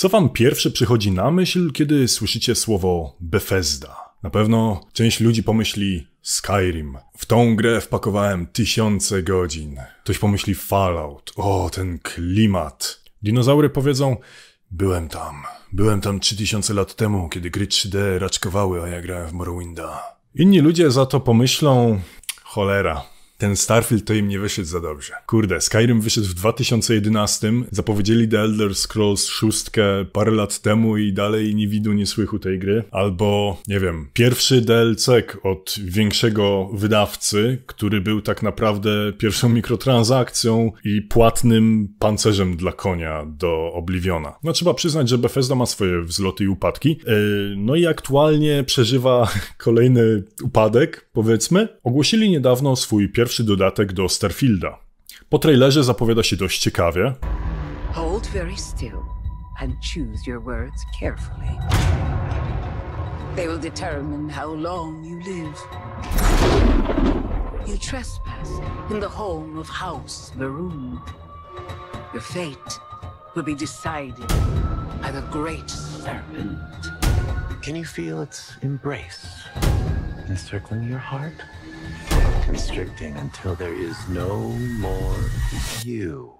Co wam pierwsze przychodzi na myśl, kiedy słyszycie słowo Bethesda? Na pewno część ludzi pomyśli Skyrim. W tą grę wpakowałem tysiące godzin. Ktoś pomyśli Fallout. O, ten klimat. Dinozaury powiedzą, byłem tam. Byłem tam 3000 lat temu, kiedy gry 3D raczkowały, a ja grałem w Morrowinda. Inni ludzie za to pomyślą, cholera, ten Starfield to im nie wyszedł za dobrze. Kurde, Skyrim wyszedł w 2011, zapowiedzieli The Elder Scrolls 6 parę lat temu i dalej nie widu, nie słychu tej gry. Albo, nie wiem, pierwszy DLC od większego wydawcy, który był tak naprawdę pierwszą mikrotransakcją i płatnym pancerzem dla konia do Obliviona. No trzeba przyznać, że Bethesda ma swoje wzloty i upadki. Yy, no i aktualnie przeżywa kolejny upadek, powiedzmy. Ogłosili niedawno swój pierwszy pierwszy dodatek do Starfielda. Po trailerze zapowiada się dość ciekawie. Hold very still and choose your words carefully. They will determine how long you live. You trespass in the home of House Maroon. Your fate will be decided by the great serpent. Can you feel its embrace encircling your heart? constricting until there is no more you.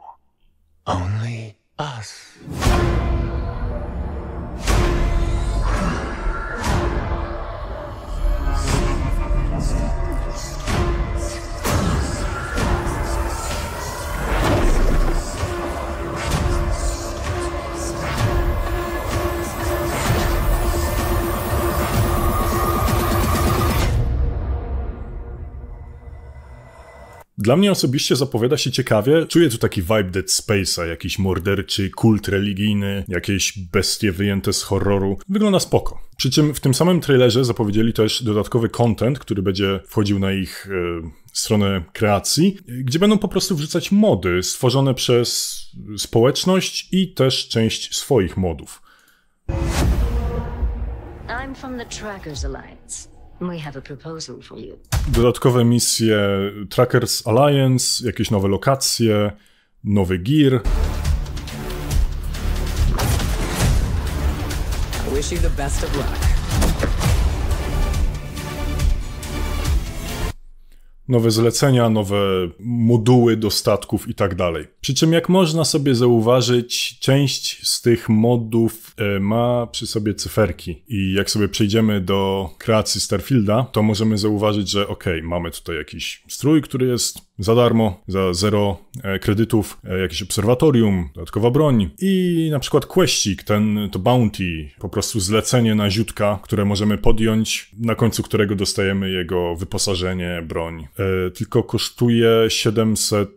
Only us. Dla mnie osobiście zapowiada się ciekawie. Czuję tu taki vibe Dead Space'a, jakiś morderczy kult religijny, jakieś bestie wyjęte z horroru. Wygląda spoko. Przy czym w tym samym trailerze zapowiedzieli też dodatkowy content, który będzie wchodził na ich e, stronę kreacji, gdzie będą po prostu wrzucać mody stworzone przez społeczność i też część swoich modów. I'm from the Trackers Alliance. Dodatkowe misje Trackers Alliance, jakieś nowe lokacje, nowy gear. I wish you the best of luck. nowe zlecenia, nowe moduły do statków i tak dalej. Przy czym, jak można sobie zauważyć, część z tych modów e, ma przy sobie cyferki. I jak sobie przejdziemy do kreacji Starfielda, to możemy zauważyć, że ok, mamy tutaj jakiś strój, który jest za darmo, za zero e, kredytów, e, jakieś obserwatorium, dodatkowa broń i na przykład questik, ten to bounty, po prostu zlecenie na ziutka, które możemy podjąć, na końcu którego dostajemy jego wyposażenie, broń, E, tylko kosztuje 700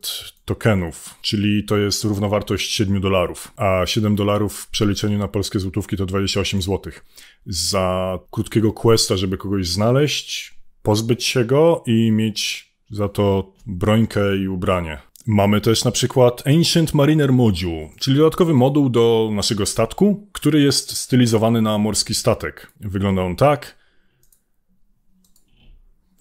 tokenów, czyli to jest równowartość 7 dolarów, a 7 dolarów w przeliczeniu na polskie złotówki to 28 złotych. Za krótkiego questa, żeby kogoś znaleźć, pozbyć się go i mieć za to brońkę i ubranie. Mamy też na przykład Ancient Mariner Module, czyli dodatkowy moduł do naszego statku, który jest stylizowany na morski statek. Wygląda on tak.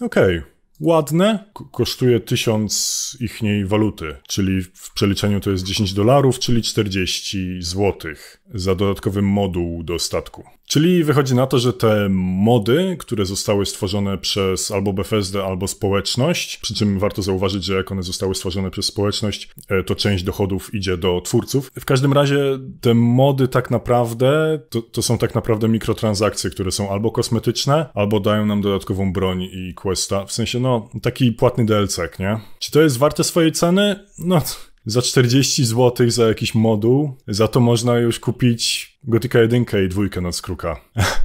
Okej. Okay ładne, kosztuje 1000 ichniej waluty, czyli w przeliczeniu to jest 10 dolarów, czyli 40 zł za dodatkowy moduł do statku. Czyli wychodzi na to, że te mody, które zostały stworzone przez albo Bethesda, albo społeczność, przy czym warto zauważyć, że jak one zostały stworzone przez społeczność, e, to część dochodów idzie do twórców. W każdym razie te mody tak naprawdę to, to są tak naprawdę mikrotransakcje, które są albo kosmetyczne, albo dają nam dodatkową broń i questa. W sensie, no, taki płatny DLC, nie? Czy to jest warte swojej ceny? No, za 40 zł za jakiś moduł, za to można już kupić Gotika 1 i 2 nad skruka.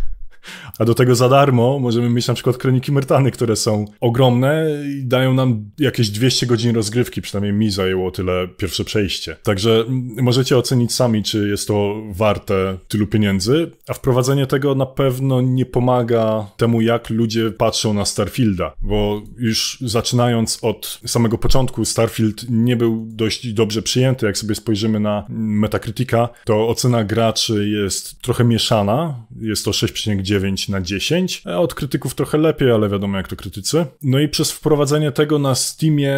A do tego za darmo możemy mieć na przykład Kroniki Myrtany, które są ogromne i dają nam jakieś 200 godzin rozgrywki, przynajmniej mi zajęło tyle pierwsze przejście. Także możecie ocenić sami, czy jest to warte tylu pieniędzy, a wprowadzenie tego na pewno nie pomaga temu, jak ludzie patrzą na Starfielda, bo już zaczynając od samego początku, Starfield nie był dość dobrze przyjęty. Jak sobie spojrzymy na Metacritica, to ocena graczy jest trochę mieszana, jest to 6,9 9 na 10. E, od krytyków trochę lepiej, ale wiadomo jak to krytycy. No i przez wprowadzenie tego na Steamie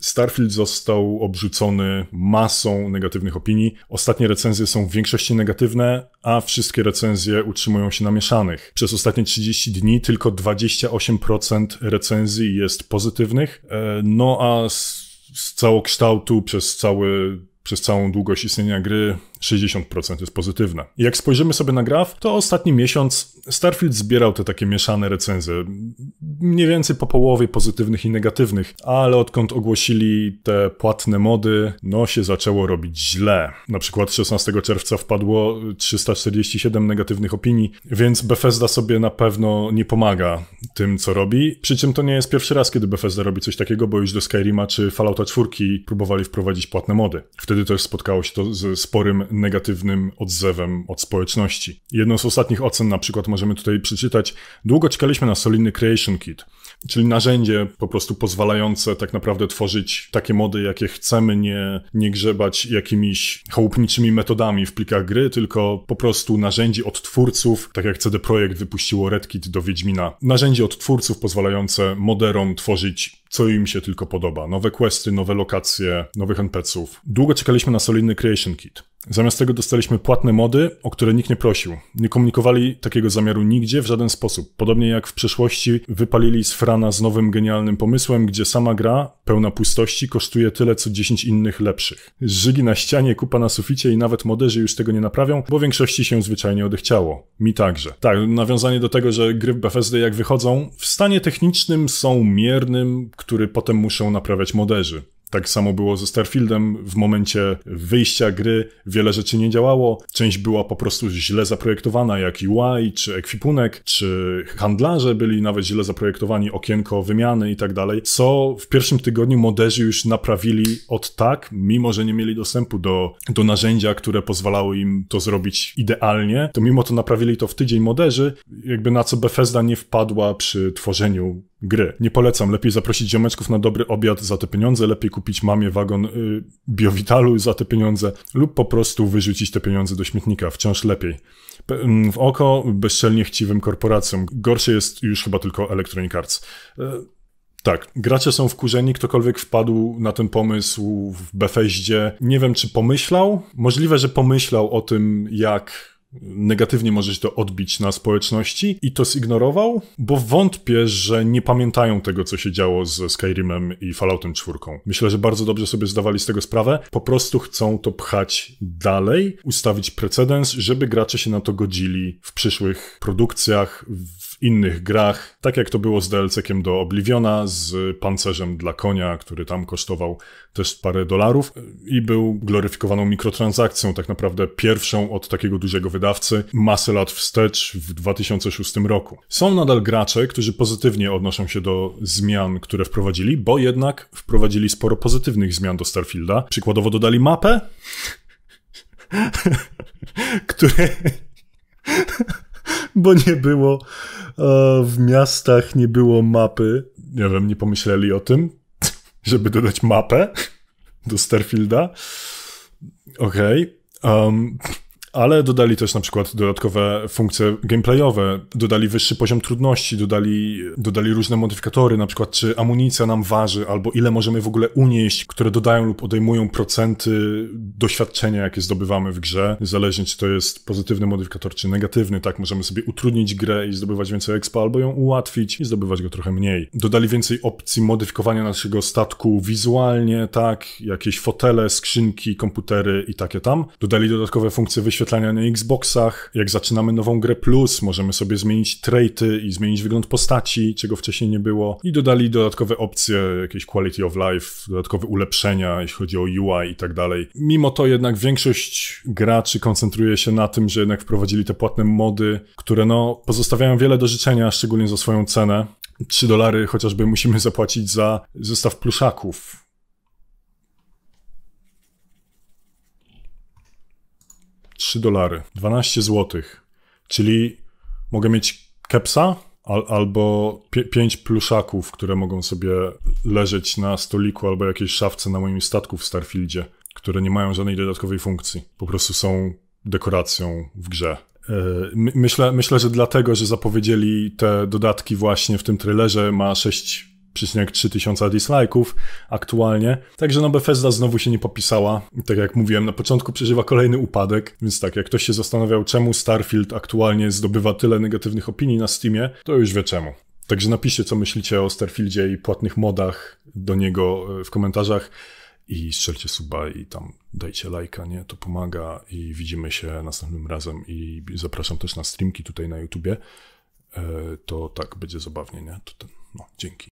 Starfield został obrzucony masą negatywnych opinii. Ostatnie recenzje są w większości negatywne, a wszystkie recenzje utrzymują się na mieszanych. Przez ostatnie 30 dni tylko 28% recenzji jest pozytywnych, e, no a z, z całokształtu przez cały przez całą długość istnienia gry 60% jest pozytywne. jak spojrzymy sobie na graf, to ostatni miesiąc Starfield zbierał te takie mieszane recenzje, mniej więcej po połowie pozytywnych i negatywnych, ale odkąd ogłosili te płatne mody, no się zaczęło robić źle. Na przykład 16 czerwca wpadło 347 negatywnych opinii, więc Bethesda sobie na pewno nie pomaga tym, co robi. Przy czym to nie jest pierwszy raz, kiedy Bethesda robi coś takiego, bo już do Skyrima czy Fallouta 4 próbowali wprowadzić płatne mody. Wtedy też spotkało się to ze sporym negatywnym odzewem od społeczności. Jedną z ostatnich ocen na przykład możemy tutaj przeczytać. Długo czekaliśmy na solidny Creation Kit, czyli narzędzie po prostu pozwalające tak naprawdę tworzyć takie mody, jakie chcemy, nie, nie grzebać jakimiś chałupniczymi metodami w plikach gry, tylko po prostu narzędzi od twórców, tak jak CD Projekt wypuściło Kit do Wiedźmina. Narzędzie od twórców pozwalające moderom tworzyć co im się tylko podoba. Nowe questy, nowe lokacje, nowych NPCów. Długo czekaliśmy na solidny Creation Kit. Zamiast tego dostaliśmy płatne mody, o które nikt nie prosił. Nie komunikowali takiego zamiaru nigdzie w żaden sposób. Podobnie jak w przeszłości wypalili z Frana z nowym genialnym pomysłem, gdzie sama gra, pełna pustości, kosztuje tyle co 10 innych lepszych. Żygi na ścianie, kupa na suficie i nawet moderzy już tego nie naprawią, bo większości się zwyczajnie odechciało. Mi także. Tak, nawiązanie do tego, że gry w BFSD jak wychodzą, w stanie technicznym są miernym, który potem muszą naprawiać moderzy. Tak samo było ze Starfieldem. W momencie wyjścia gry wiele rzeczy nie działało. Część była po prostu źle zaprojektowana, jak UI, y, czy ekwipunek, czy handlarze byli nawet źle zaprojektowani, okienko wymiany i tak dalej. Co w pierwszym tygodniu moderzy już naprawili od tak, mimo że nie mieli dostępu do, do narzędzia, które pozwalało im to zrobić idealnie. To mimo to naprawili to w tydzień moderzy, jakby na co Bethesda nie wpadła przy tworzeniu gry. Nie polecam, lepiej zaprosić ziomeczków na dobry obiad za te pieniądze, lepiej kupić mamie wagon y, biowitalu za te pieniądze lub po prostu wyrzucić te pieniądze do śmietnika, wciąż lepiej. Mm, w oko bezczelnie chciwym korporacjom. Gorsze jest już chyba tylko Electronic Arts. E, tak, gracze są wkurzeni, ktokolwiek wpadł na ten pomysł w Befeździe. Nie wiem, czy pomyślał. Możliwe, że pomyślał o tym, jak negatywnie może się to odbić na społeczności i to zignorował, bo wątpię, że nie pamiętają tego, co się działo ze Skyrimem i Falloutem 4. Myślę, że bardzo dobrze sobie zdawali z tego sprawę, po prostu chcą to pchać dalej, ustawić precedens, żeby gracze się na to godzili w przyszłych produkcjach, w innych grach, tak jak to było z DLC-kiem do Obliviona, z pancerzem dla konia, który tam kosztował też parę dolarów i był gloryfikowaną mikrotransakcją, tak naprawdę pierwszą od takiego dużego wydawcy, masę lat wstecz w 2006 roku. Są nadal gracze, którzy pozytywnie odnoszą się do zmian, które wprowadzili, bo jednak wprowadzili sporo pozytywnych zmian do Starfielda. Przykładowo dodali mapę, które bo nie było e, w miastach nie było mapy. Nie wiem, nie pomyśleli o tym, żeby dodać mapę do Starfielda. Okej. Okay. Um, ale dodali też na przykład dodatkowe funkcje gameplayowe, dodali wyższy poziom trudności, dodali, dodali różne modyfikatory, na przykład czy amunicja nam waży, albo ile możemy w ogóle unieść, które dodają lub odejmują procenty doświadczenia, jakie zdobywamy w grze, zależnie czy to jest pozytywny modyfikator, czy negatywny, tak, możemy sobie utrudnić grę i zdobywać więcej expa, albo ją ułatwić i zdobywać go trochę mniej. Dodali więcej opcji modyfikowania naszego statku wizualnie, tak, jakieś fotele, skrzynki, komputery i takie tam. Dodali dodatkowe funkcje wyświetlania wyświetlania na Xboxach. Jak zaczynamy nową grę plus, możemy sobie zmienić traity i zmienić wygląd postaci, czego wcześniej nie było. I dodali dodatkowe opcje, jakieś quality of life, dodatkowe ulepszenia, jeśli chodzi o UI i tak dalej. Mimo to jednak większość graczy koncentruje się na tym, że jednak wprowadzili te płatne mody, które no pozostawiają wiele do życzenia, szczególnie za swoją cenę. 3 dolary chociażby musimy zapłacić za zestaw pluszaków 3 dolary, 12 zł. Czyli mogę mieć kepsa al, albo 5 pluszaków, które mogą sobie leżeć na stoliku albo jakiejś szafce na moim statku w Starfieldzie, które nie mają żadnej dodatkowej funkcji. Po prostu są dekoracją w grze. Yy, myślę, myślę, że dlatego, że zapowiedzieli te dodatki właśnie w tym trailerze, ma 6 3000 dislike'ów aktualnie. Także no Bethesda znowu się nie popisała. Tak jak mówiłem, na początku przeżywa kolejny upadek, więc tak, jak ktoś się zastanawiał, czemu Starfield aktualnie zdobywa tyle negatywnych opinii na Steamie, to już wie czemu. Także napiszcie, co myślicie o Starfieldzie i płatnych modach do niego e, w komentarzach i strzelcie suba i tam dajcie lajka, nie? To pomaga i widzimy się następnym razem i zapraszam też na streamki tutaj na YouTubie. E, to tak będzie zabawnie, nie? To ten, no, dzięki.